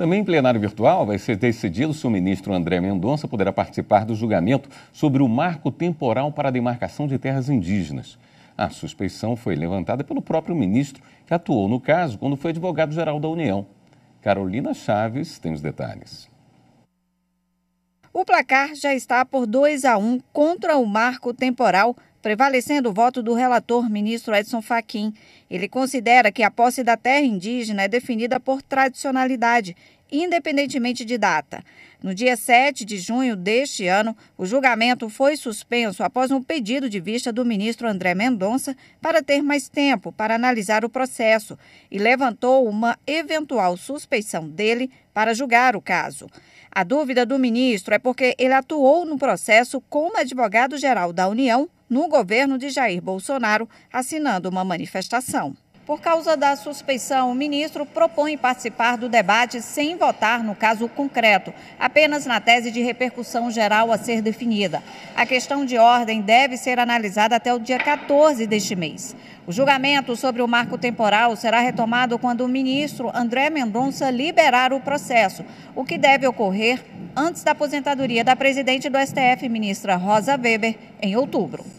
Também em plenário virtual vai ser decidido se o ministro André Mendonça poderá participar do julgamento sobre o marco temporal para a demarcação de terras indígenas. A suspeição foi levantada pelo próprio ministro, que atuou no caso quando foi advogado-geral da União. Carolina Chaves tem os detalhes. O placar já está por 2 a 1 contra o marco temporal prevalecendo o voto do relator, ministro Edson Fachin. Ele considera que a posse da terra indígena é definida por tradicionalidade independentemente de data. No dia 7 de junho deste ano, o julgamento foi suspenso após um pedido de vista do ministro André Mendonça para ter mais tempo para analisar o processo e levantou uma eventual suspeição dele para julgar o caso. A dúvida do ministro é porque ele atuou no processo como advogado-geral da União no governo de Jair Bolsonaro, assinando uma manifestação. Por causa da suspeição, o ministro propõe participar do debate sem votar no caso concreto, apenas na tese de repercussão geral a ser definida. A questão de ordem deve ser analisada até o dia 14 deste mês. O julgamento sobre o marco temporal será retomado quando o ministro André Mendonça liberar o processo, o que deve ocorrer antes da aposentadoria da presidente do STF, ministra Rosa Weber, em outubro.